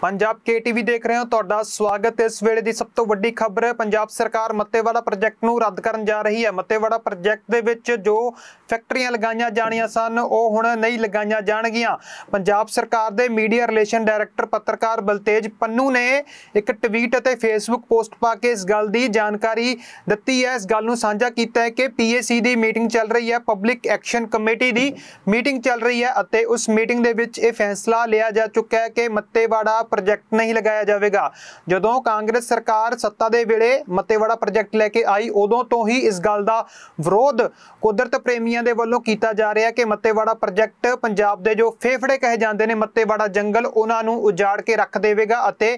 Punjab KTV ਦੇਖ ਰਹੇ ਹੋ ਤੁਹਾਡਾ ਸਵਾਗਤ ਇਸ ਵੇਲੇ ਦੀ ਸਭ ਤੋਂ ਵੱਡੀ ਖਬਰ ਹੈ ਪੰਜਾਬ ਸਰਕਾਰ ਮੱਤੇਵਾੜਾ ਪ੍ਰੋਜੈਕਟ ਨੂੰ ਰੱਦ ਕਰਨ ਜਾ ਰਹੀ ਹੈ ਮੱਤੇਵਾੜਾ ਪ੍ਰੋਜੈਕਟ ਦੇ ਵਿੱਚ ਜੋ ਫੈਕਟਰੀਆਂ ਲਗਾਈਆਂ ਜਾਣੀਆਂ ਸਨ ਉਹ ਹੁਣ ਨਹੀਂ ਲਗਾਈਆਂ ਜਾਣਗੀਆਂ ਪੰਜਾਬ ਸਰਕਾਰ ਦੇ ਮੀਡੀਆ ਰਿਲੇਸ਼ਨ ਡਾਇਰੈਕਟਰ ਪੱਤਰਕਾਰ ਬਲਤੇਜ ਪੰਨੂ ਨੇ ਇੱਕ ਟਵੀਟ ਅਤੇ ਫੇਸਬੁੱਕ ਪੋਸਟ ਪਾ ਕੇ ਇਸ ਗੱਲ ਦੀ ਜਾਣਕਾਰੀ ਦਿੱਤੀ ਹੈ ਇਸ ਗੱਲ ਨੂੰ ਸਾਂਝਾ ਕੀਤਾ ਹੈ ਕਿ ਪੀਏਸੀ ਦੀ ਮੀਟਿੰਗ ਚੱਲ ਰਹੀ ਹੈ ਪਬਲਿਕ ਐਕਸ਼ਨ ਕਮੇਟੀ ਦੀ ਮੀਟਿੰਗ ਚੱਲ ਰਹੀ ਹੈ ਅਤੇ ਉਸ ਮੀਟਿੰਗ ਦੇ ਵਿੱਚ ਇਹ ਫੈਸਲਾ ਲਿਆ ਜਾ ਚੁੱਕਾ ਹੈ ਕਿ ਮੱਤੇਵਾੜਾ ਪ੍ਰੋਜੈਕਟ ਨਹੀਂ ਲਗਾਇਆ ਜਾਵੇਗਾ ਜਦੋਂ ਕਾਂਗਰਸ ਸਰਕਾਰ ਸੱਤਾ ਦੇ ਵੇਲੇ ਮਤੇਵਾੜਾ ਪ੍ਰੋਜੈਕਟ ਲੈ ਕੇ ਆਈ ਉਦੋਂ ਤੋਂ ਹੀ ਇਸ ਗੱਲ ਦਾ ਵਿਰੋਧ ਕੁਦਰਤ ਪ੍ਰੇਮੀਆਂ ਦੇ ਵੱਲੋਂ ਕੀਤਾ ਜਾ ਰਿਹਾ ਕਿ ਮਤੇਵਾੜਾ ਪ੍ਰੋਜੈਕਟ ਪੰਜਾਬ ਦੇ ਜੋ ਫੇਫੜੇ ਕਹੇ ਜਾਂਦੇ ਨੇ ਮਤੇਵਾੜਾ ਜੰਗਲ ਉਹਨਾਂ ਨੂੰ ਉਜਾੜ ਕੇ ਰੱਖ ਦੇਵੇਗਾ ਅਤੇ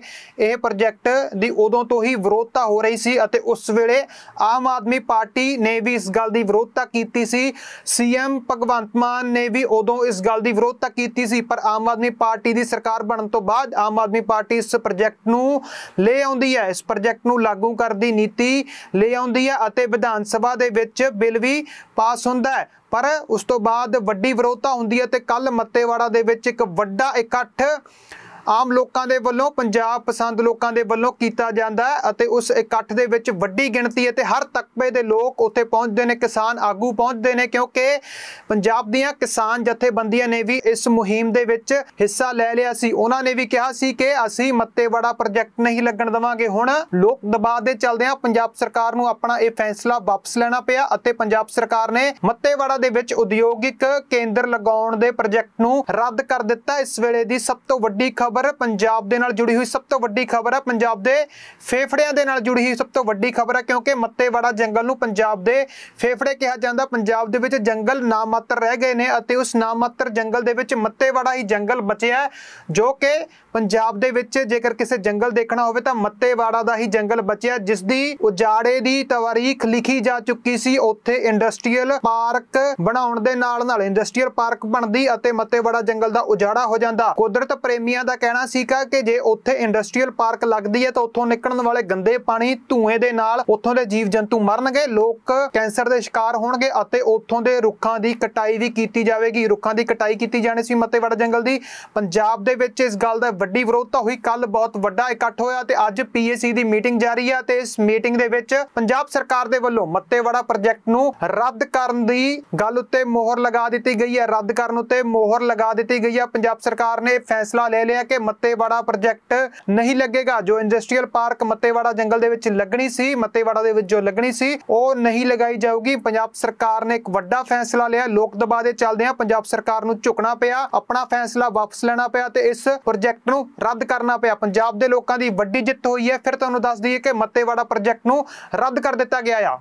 ਇਹ ਪ੍ਰੋਜੈਕਟ ਦੀ ਉਦੋਂ ਤੋਂ ਹੀ ਵਿਰੋਧਤਾ ਹੋ ਰਹੀ ਸੀ ਅਤੇ ਉਸ ਵੇਲੇ ਆਮ ਆਦਮੀ ਪਾਰਟੀ ਨੇ ਵੀ ਇਸ ਗੱਲ ਦੀ ਵਿਰੋਧਤਾ ਕੀਤੀ ਸੀ ਸੀਐਮ ਭਗਵੰਤ ਮਾਨ ਨੇ ਵੀ ਉਦੋਂ ਇਸ ਗੱਲ ਦੀ ਵਿਰੋਧਤਾ ਕੀਤੀ ਸੀ ਪਰ ਆਮ ਆਦਮੀ ਪਾਰਟੀ ਦੀ ਸਰਕਾਰ ਬਣਨ ਤੋਂ ਬਾਅਦ ਆਮ ਆਦਮੀ ਪਾਰਟੀ ਇਸ ਪ੍ਰੋਜੈਕਟ ਨੂੰ ਲੈ ਆਉਂਦੀ ਹੈ ਇਸ ਪ੍ਰੋਜੈਕਟ ਨੂੰ ਲਾਗੂ ਕਰਦੀ ਨੀਤੀ ਲੈ ਆਉਂਦੀ ਹੈ ਅਤੇ ਵਿਧਾਨ ਸਭਾ ਦੇ ਵਿੱਚ ਬਿੱਲ ਵੀ ਪਾਸ ਹੁੰਦਾ ਹੈ ਪਰ ਉਸ ਤੋਂ ਬਾਅਦ ਵੱਡੀ ਵਿਰੋਧਤਾ ਹੁੰਦੀ ਹੈ ਤੇ ਕੱਲ ਮੱਤੇਵਾੜਾ ਦੇ ਵਿੱਚ ਇੱਕ ਵੱਡਾ ਇਕੱਠ ਆਮ ਲੋਕਾਂ ਦੇ ਵੱਲੋਂ ਪੰਜਾਬ ਪਸੰਦ ਲੋਕਾਂ ਦੇ ਵੱਲੋਂ ਕੀਤਾ ਜਾਂਦਾ ਅਤੇ ਉਸ ਇਕੱਠ ਦੇ ਵਿੱਚ ਵੱਡੀ ਗਿਣਤੀ ਅਤੇ ਹਰ ਤਕਬੇ ਦੇ ਲੋਕ ਉੱਥੇ ਪਹੁੰਚਦੇ ਨੇ ਕਿਸਾਨ ਆਗੂ ਪਹੁੰਚਦੇ ਨੇ ਕਿਉਂਕਿ ਪੰਜਾਬ ਦੀਆਂ ਕਿਸਾਨ ਜਥੇਬੰਦੀਆਂ ਨੇ ਵੀ ਇਸ ਮੁਹਿੰਮ ਦੇ ਵਿੱਚ ਹਿੱਸਾ ਲੈ ਲਿਆ ਸੀ ਉਹਨਾਂ ਨੇ ਵੀ ਕਿਹਾ ਸੀ ਕਿ ਅਸੀਂ ਮੱਤੇਵਾੜਾ ਪ੍ਰੋਜੈਕਟ ਨਹੀਂ ਲੱਗਣ ਦਵਾਂਗੇ ਹੁਣ ਲੋਕ ਦਬਾਅ ਦੇ ਆ ਪੰਜਾਬ ਸਰਕਾਰ ਨੂੰ ਆਪਣਾ ਇਹ ਫੈਸਲਾ ਵਾਪਸ ਲੈਣਾ ਪਿਆ ਅਤੇ ਪੰਜਾਬ ਸਰਕਾਰ ਨੇ ਮੱਤੇਵਾੜਾ ਦੇ ਵਿੱਚ ਉਦਯੋਗਿਕ ਕੇਂਦਰ ਲਗਾਉਣ ਦੇ ਪ੍ਰੋਜੈਕਟ ਨੂੰ ਰੱਦ ਕਰ ਦਿੱਤਾ ਇਸ ਵੇਲੇ ਦੀ ਸਭ ਤੋਂ ਵੱਡੀ ਖਬਰ ਖਬਰ ਪੰਜਾਬ ਦੇ ਨਾਲ ਜੁੜੀ ਹੋਈ ਸਭ ਤੋਂ ਵੱਡੀ ਖਬਰ ਹੈ ਪੰਜਾਬ ਦੇ ਫੇਫੜਿਆਂ ਦੇ ਨਾਲ ਜੁੜੀ ਹੋਈ ਸਭ ਤੋਂ ਵੱਡੀ ਖਬਰ ਹੈ ਕਿਉਂਕਿ ਮੱਤੇਵਾੜਾ ਜੰਗਲ ਨੂੰ ਪੰਜਾਬ ਦੇ ਫੇਫੜੇ ਕਿਹਾ ਜਾਂਦਾ ਪੰਜਾਬ ਦੇ ਵਿੱਚ ਜੰਗਲ ਨਾ ਮਾਤਰ ਰਹਿ ਗਏ ਨੇ ਅਤੇ ਉਸ ਨਾ ਮਾਤਰ ਜੰਗਲ ਦੇ ਵਿੱਚ ਮੱਤੇਵਾੜਾ ਹੀ ਜੰਗਲ ਬਚਿਆ ਜੋ ਕਿ ਪੰਜਾਬ ਦੇ ਵਿੱਚ ਜੇਕਰ ਕਿਸੇ ਜੰਗਲ ਦੇਖਣਾ ਹੋਵੇ ਤਾਂ ਮੱਤੇਵਾੜਾ ਦਾ ਹੀ ਜੰਗਲ ਬਚਿਆ ਜਿਸ ਦੀ ਉਜਾੜੇ ਦੀ ਤਾਰੀਖ ਲਿਖੀ ਜਾ ਚੁੱਕੀ ਸੀ ਉੱਥੇ ਇੰਡਸਟਰੀਅਲ ਪਾਰਕ ਬਣਾਉਣ ਦੇ ਨਾਲ ਨਾਲ ਇੰਡਸਟਰੀਅਲ ਪਾਰਕ ਬਣਦੀ ਅਤੇ ਮੱਤੇਵਾੜਾ ਜੰਗਲ ਦਾ ਉਜਾੜਾ ਹੋ ਜਾਂਦਾ ਕੁਦਰਤ ਪ੍ਰੇਮੀਆਂ ਦਾ ਕਹਿਣਾ ਸੀਗਾ ਕਿ ਜੇ ਉੱਥੇ ਇੰਡਸਟਰੀਅਲ ਪਾਰਕ ਲੱਗਦੀ ਹੈ ਤਾਂ ਉੱਥੋਂ ਨਿਕਲਣ ਵਾਲੇ ਗੰਦੇ ਪਾਣੀ ਧੂਏ ਦੇ ਨਾਲ ਉੱਥੋਂ ਦੇ ਜੀਵ ਜੰਤੂ ਮਰਨਗੇ ਲੋਕ ਕੈਂਸਰ ਦੇ ਸ਼ਿਕਾਰ ਹੋਣਗੇ ਅਤੇ ਉੱਥੋਂ ਦੇ ਰੁੱਖਾਂ ਦੀ ਕਟਾਈ ਵੀ ਕੀਤੀ ਜਾਵੇਗੀ ਰੁੱਖਾਂ ਦੀ ਕਟਾਈ ਕੀਤੀ ਜਾਣੀ ਸੀ ਮੱਤੇਵਾੜਾ ਜੰਗਲ ਦੀ ਪੰਜਾਬ ਦੇ ਵਿੱਚ ਇਸ ਗੱਲ ਦਾ ਵੱਡੀ ਵਿਰੋਧਤਾ ਹੋਈ ਕੱਲ ਬਹੁਤ ਵੱਡਾ ਇਕੱਠ ਹੋਇਆ ਤੇ ਅੱਜ ਪੀਏਸੀ ਦੀ ਮੀਟਿੰਗ ਜਾਰੀ ਹੈ ਤੇ ਇਸ ਮੀਟਿੰਗ ਦੇ ਵਿੱਚ ਪੰਜਾਬ ਸਰਕਾਰ ਦੇ ਵੱਲੋਂ ਮੱਤੇਵਾੜਾ ਪ੍ਰੋਜੈਕਟ ਨੂੰ ਰੱਦ ਕਰਨ ਦੀ ਗੱਲ ਉੱਤੇ ਮੋਹਰ ਲਗਾ ਦਿੱਤੀ ਗਈ ਹੈ ਰੱਦ ਕਰਨ ਉੱਤੇ ਮੋਹਰ ਲਗਾ ਦਿੱਤੀ ਗਈ ਹੈ ਪੰਜਾਬ ਸਰਕਾਰ ਨੇ ਫੈਸਲਾ ਲੈ ਲਿਆ ਕਿ ਮੱਤੇਵਾੜਾ ਪ੍ਰੋਜੈਕਟ ਨਹੀਂ ਲੱਗੇਗਾ ਜੋ ਇੰਡਸਟਰੀਅਲ ਪਾਰਕ ਮੱਤੇਵਾੜਾ ਜੰਗਲ ਦੇ ਵਿੱਚ ਲੱਗਣੀ ਸੀ ਮੱਤੇਵਾੜਾ ਦੇ ਵਿੱਚ ਜੋ ਲੱਗਣੀ ਸੀ ਉਹ ਨਹੀਂ ਲਗਾਈ ਜਾਊਗੀ ਪੰਜਾਬ ਸਰਕਾਰ ਨੇ ਇੱਕ ਵੱਡਾ ਫੈਸਲਾ ਲਿਆ ਲੋਕ ਦਬਾਅ ਦੇ ਚੱਲਦੇ ਆ ਪੰਜਾਬ ਸਰਕਾਰ ਨੂੰ ਝੁਕਣਾ ਪਿਆ ਆਪਣਾ ਫੈਸਲਾ ਵਾਪਸ ਲੈਣਾ ਪਿਆ ਤੇ ਇਸ ਪ੍ਰੋਜੈਕਟ ਨੂੰ ਰੱਦ ਕਰਨਾ ਪਿਆ ਪੰਜਾਬ ਦੇ ਲੋਕਾਂ ਦੀ ਵੱਡੀ ਜਿੱਤ ਹੋਈ ਹੈ ਫਿਰ ਤੁਹਾਨੂੰ ਦੱਸ ਦਈਏ ਕਿ ਮੱਤੇਵਾੜਾ ਪ੍ਰੋਜੈਕਟ ਨੂੰ ਰੱਦ ਕਰ ਦਿੱਤਾ ਗਿਆ ਆ